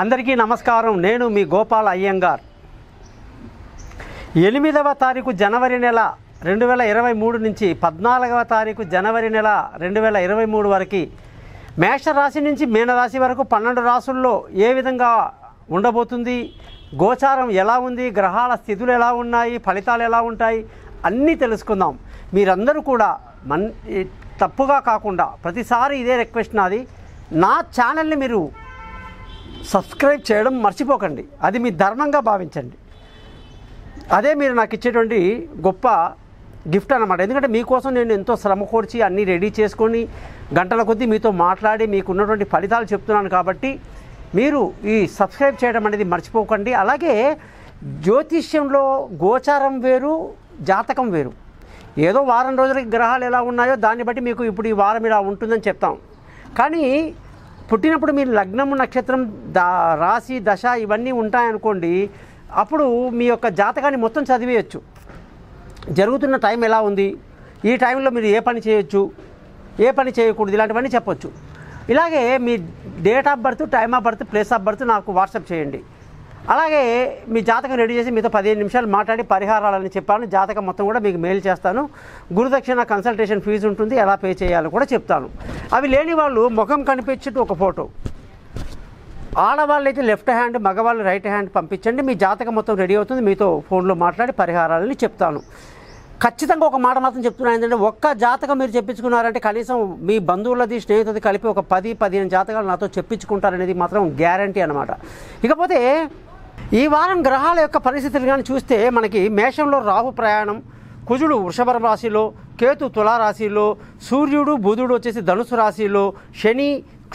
అందరికీ నమస్కారం నేను మీ గోపాల్ అయ్యంగార్ ఎనిమిదవ తారీఖు జనవరి నెల రెండు వేల ఇరవై మూడు నుంచి పద్నాలుగవ తారీఖు జనవరి నెల రెండు వేల ఇరవై మూడు వరకు మేషరాశి నుంచి మీనరాశి వరకు పన్నెండు రాసుల్లో ఏ విధంగా ఉండబోతుంది గోచారం ఎలా ఉంది గ్రహాల స్థితులు ఎలా ఉన్నాయి ఫలితాలు ఎలా ఉంటాయి అన్నీ తెలుసుకుందాం మీరందరూ కూడా మన్ తప్పుగా కాకుండా ప్రతిసారి ఇదే రిక్వెస్ట్ నాది నా ఛానల్ని మీరు సబ్స్క్రైబ్ చేయడం మర్చిపోకండి అది మీ ధర్మంగా భావించండి అదే మీరు నాకు ఇచ్చేటువంటి గొప్ప గిఫ్ట్ అనమాట ఎందుకంటే మీకోసం నేను ఎంతో శ్రమ కూర్చి అన్నీ రెడీ చేసుకొని గంటల కొద్దీ మీతో మాట్లాడి మీకు ఉన్నటువంటి ఫలితాలు చెప్తున్నాను కాబట్టి మీరు ఈ సబ్స్క్రైబ్ చేయడం అనేది మర్చిపోకండి అలాగే జ్యోతిష్యంలో గోచారం వేరు జాతకం వేరు ఏదో వారం రోజులకి గ్రహాలు ఎలా ఉన్నాయో దాన్ని బట్టి మీకు ఇప్పుడు ఈ వారం ఇలా ఉంటుందని చెప్తాం కానీ పుట్టినప్పుడు మీరు లగ్నము నక్షత్రం దా రాశి దశ ఇవన్నీ ఉంటాయనుకోండి అప్పుడు మీ యొక్క జాతకాన్ని మొత్తం చదివేయచ్చు జరుగుతున్న టైం ఎలా ఉంది ఈ టైంలో మీరు ఏ పని చేయొచ్చు ఏ పని చేయకూడదు ఇలాంటివన్నీ చెప్పొచ్చు ఇలాగే మీ date of birth time of birth place of birth నాకు వాట్సాప్ చేయండి అలాగే మీ జాతకం రెడీ చేసి మీతో పదిహేను నిమిషాలు మాట్లాడి పరిహారాలని చెప్పాను జాతకం మొత్తం కూడా మీకు మెయిల్ చేస్తాను గురుదక్షిణ కన్సల్టేషన్ ఫీజు ఉంటుంది ఎలా పే చేయాలో కూడా చెప్తాను అవి లేని వాళ్ళు ముఖం కనిపించేట్టు ఒక ఫోటో ఆడవాళ్ళు అయితే లెఫ్ట్ హ్యాండ్ మగవాళ్ళు రైట్ హ్యాండ్ పంపించండి మీ జాతకం మొత్తం రెడీ అవుతుంది మీతో ఫోన్లో మాట్లాడి పరిహారాలని చెప్తాను ఖచ్చితంగా ఒక మాట మాత్రం చెప్తున్నాను ఏంటంటే ఒక్క జాతకం మీరు చెప్పించుకున్నారంటే కనీసం మీ బంధువులది స్నేహితులది కలిపి ఒక పది పదిహేను జాతకాలు నాతో చెప్పించుకుంటారనేది మాత్రం గ్యారంటీ అనమాట ఇకపోతే ఈ వారం గ్రహాల యొక్క పరిస్థితులు కానీ చూస్తే మనకి మేషంలో రాహు ప్రయాణం కుజుడు వృషభ రాశిలో కేతు తులారాశిలో సూర్యుడు బుధుడు వచ్చేసి ధనుసు రాశిలో శని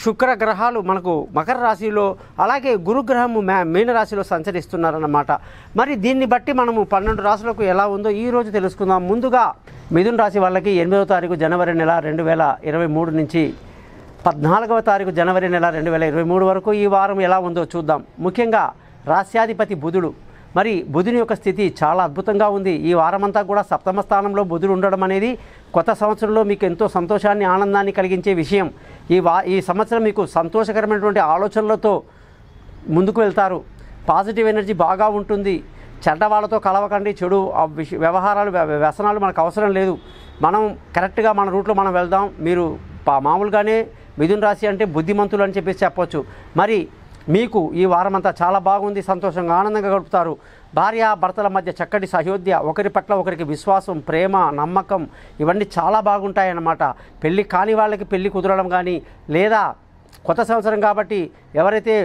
శుక్ర గ్రహాలు మనకు మకర రాశిలో అలాగే గురుగ్రహము మే మీనరాశిలో సంచరిస్తున్నారన్నమాట మరి దీన్ని బట్టి మనము పన్నెండు రాశులకు ఎలా ఉందో ఈరోజు తెలుసుకుందాం ముందుగా మిథున రాశి వాళ్ళకి ఎనిమిదవ తారీఖు జనవరి నెల రెండు వేల ఇరవై మూడు నుంచి పద్నాలుగవ తారీఖు జనవరి నెల రెండు వేల ఇరవై మూడు వరకు ఈ వారం ఎలా ఉందో చూద్దాం ముఖ్యంగా రాస్యాధిపతి బుధుడు మరి బుధుని యొక్క స్థితి చాలా అద్భుతంగా ఉంది ఈ వారమంతా కూడా సప్తమ స్థానంలో బుధుడు ఉండడం అనేది కొత్త సంవత్సరంలో మీకు ఎంతో సంతోషాన్ని ఆనందాన్ని కలిగించే విషయం ఈ వా ఈ సంవత్సరం మీకు సంతోషకరమైనటువంటి ఆలోచనలతో ముందుకు వెళ్తారు పాజిటివ్ ఎనర్జీ బాగా ఉంటుంది చెడ్డ వాళ్ళతో కలవకండి చెడు వ్యవహారాలు వ్యసనాలు మనకు అవసరం లేదు మనం కరెక్ట్గా మన రూట్లో మనం వెళ్దాం మీరు మామూలుగానే మిథున్ రాశి అంటే బుద్ధిమంతులు అని చెప్పేసి చెప్పవచ్చు మరి మీకు ఈ వారమంతా చాలా బాగుంది సంతోషంగా ఆనందంగా గడుపుతారు భార్య భర్తల మధ్య చక్కటి సహోద్య ఒకరి పట్ల ఒకరికి విశ్వాసం ప్రేమ నమ్మకం ఇవన్నీ చాలా బాగుంటాయన్నమాట పెళ్ళి కాని వాళ్ళకి పెళ్ళి కుదరడం కానీ లేదా కొత్త సంవత్సరం కాబట్టి ఎవరైతే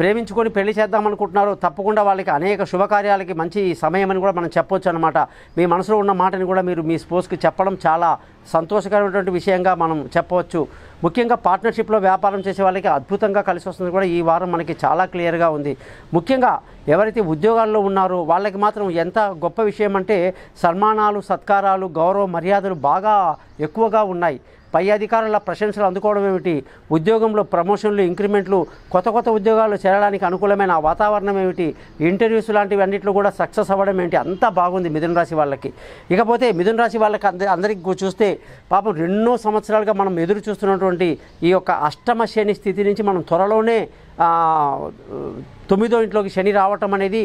ప్రేమించుకొని పెళ్లి చేద్దాం అనుకుంటున్నారు తప్పకుండా వాళ్ళకి అనేక శుభకార్యాలకి మంచి సమయం అని కూడా మనం చెప్పొచ్చు అనమాట మీ మనసులో ఉన్న మాటని కూడా మీరు మీ స్పోర్ట్స్కి చెప్పడం చాలా సంతోషకరమైనటువంటి విషయంగా మనం చెప్పవచ్చు ముఖ్యంగా పార్ట్నర్షిప్లో వ్యాపారం చేసే వాళ్ళకి అద్భుతంగా కలిసి వస్తుంది కూడా ఈ వారం మనకి చాలా క్లియర్గా ఉంది ముఖ్యంగా ఎవరైతే ఉద్యోగాల్లో ఉన్నారో వాళ్ళకి మాత్రం ఎంత గొప్ప విషయం అంటే సన్మానాలు సత్కారాలు గౌరవ మర్యాదలు బాగా ఎక్కువగా ఉన్నాయి పై అధికారుల ప్రశంసలు అందుకోవడం ఏమిటి ఉద్యోగంలో ప్రమోషన్లు ఇంక్రిమెంట్లు కొత్త కొత్త ఉద్యోగాలు చేరడానికి అనుకూలమైన వాతావరణం ఏమిటి ఇంటర్వ్యూస్ లాంటివి అన్నింటిలో కూడా సక్సెస్ అవ్వడం ఏమిటి అంతా బాగుంది మిథున రాశి వాళ్ళకి ఇకపోతే మిథున రాశి వాళ్ళకి అంద అందరికి చూస్తే పాపం రెండో సంవత్సరాలుగా మనం ఎదురు చూస్తున్నటువంటి ఈ యొక్క అష్టమ శ్రేణి స్థితి నుంచి మనం త్వరలోనే తొమ్మిదో ఇంట్లోకి శని రావటం అనేది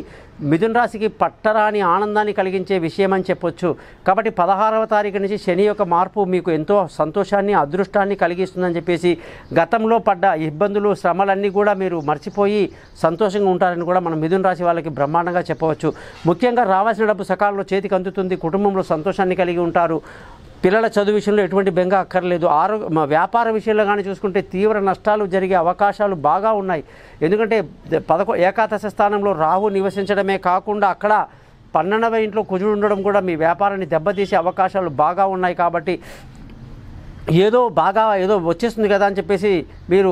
మిథున రాశికి పట్టరాని ఆనందాన్ని కలిగించే విషయం అని చెప్పొచ్చు కాబట్టి పదహారవ తారీఖు నుంచి శని యొక్క మార్పు మీకు ఎంతో సంతోషాన్ని అదృష్టాన్ని కలిగిస్తుందని చెప్పేసి గతంలో పడ్డ ఇబ్బందులు శ్రమలన్నీ కూడా మీరు మర్చిపోయి సంతోషంగా ఉంటారని కూడా మనం మిథున రాశి వాళ్ళకి బ్రహ్మాండంగా చెప్పవచ్చు ముఖ్యంగా రావాల్సిన డబ్బు సకాలంలో చేతికి అందుతుంది కుటుంబంలో సంతోషాన్ని కలిగి ఉంటారు పిల్లల చదువు విషయంలో ఎటువంటి బెంగ అక్కర్లేదు ఆరోగ్య వ్యాపార విషయంలో కానీ చూసుకుంటే తీవ్ర నష్టాలు జరిగే అవకాశాలు బాగా ఉన్నాయి ఎందుకంటే పదకొ ఏకాదశ స్థానంలో రాహు నివసించడమే కాకుండా అక్కడ పన్నెండవ ఇంట్లో కుజుడు ఉండడం కూడా మీ వ్యాపారాన్ని దెబ్బతీసే అవకాశాలు బాగా ఉన్నాయి కాబట్టి ఏదో బాగా ఏదో వచ్చేస్తుంది కదా అని చెప్పేసి మీరు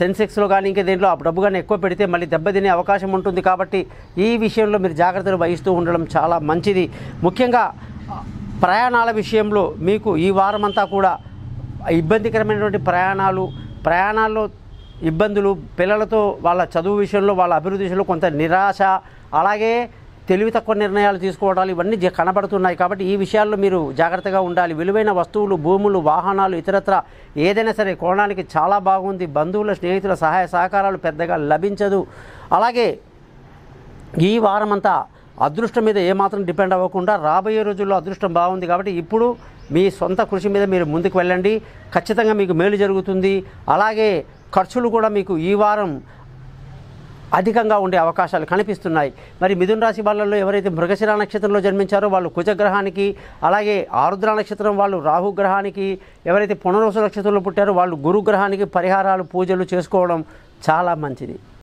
సెన్సెక్స్లో కానీ ఇంకా దీంట్లో ఆ డబ్బు కానీ ఎక్కువ పెడితే మళ్ళీ దెబ్బతినే అవకాశం ఉంటుంది కాబట్టి ఈ విషయంలో మీరు జాగ్రత్తలు వహిస్తూ ఉండడం చాలా మంచిది ముఖ్యంగా ప్రయాణాల విషయంలో మీకు ఈ వారమంతా కూడా ఇబ్బందికరమైనటువంటి ప్రయాణాలు ప్రయాణాల్లో ఇబ్బందులు పిల్లలతో వాళ్ళ చదువు విషయంలో వాళ్ళ అభివృద్ధి విషయంలో కొంత నిరాశ అలాగే తెలివి తక్కువ నిర్ణయాలు తీసుకోవడాలు ఇవన్నీ కనబడుతున్నాయి కాబట్టి ఈ విషయాల్లో మీరు జాగ్రత్తగా ఉండాలి విలువైన వస్తువులు భూములు వాహనాలు ఇతరత్ర ఏదైనా సరే కోణానికి చాలా బాగుంది బంధువుల స్నేహితుల సహాయ సహకారాలు పెద్దగా లభించదు అలాగే ఈ వారమంతా అదృష్టం మీద ఏమాత్రం డిపెండ్ అవ్వకుండా రాబోయే రోజుల్లో అదృష్టం బాగుంది కాబట్టి ఇప్పుడు మీ సొంత కృషి మీద మీరు ముందుకు వెళ్ళండి ఖచ్చితంగా మీకు మేలు జరుగుతుంది అలాగే ఖర్చులు కూడా మీకు ఈ వారం అధికంగా ఉండే అవకాశాలు కనిపిస్తున్నాయి మరి మిథున రాశి వాళ్ళల్లో ఎవరైతే మృగశిరా నక్షత్రంలో జన్మించారో వాళ్ళు కుజగ్రహానికి అలాగే ఆరుద్ర నక్షత్రం వాళ్ళు రాహుగ్రహానికి ఎవరైతే పునర్వసు నక్షత్రంలో పుట్టారో వాళ్ళు గురుగ్రహానికి పరిహారాలు పూజలు చేసుకోవడం చాలా మంచిది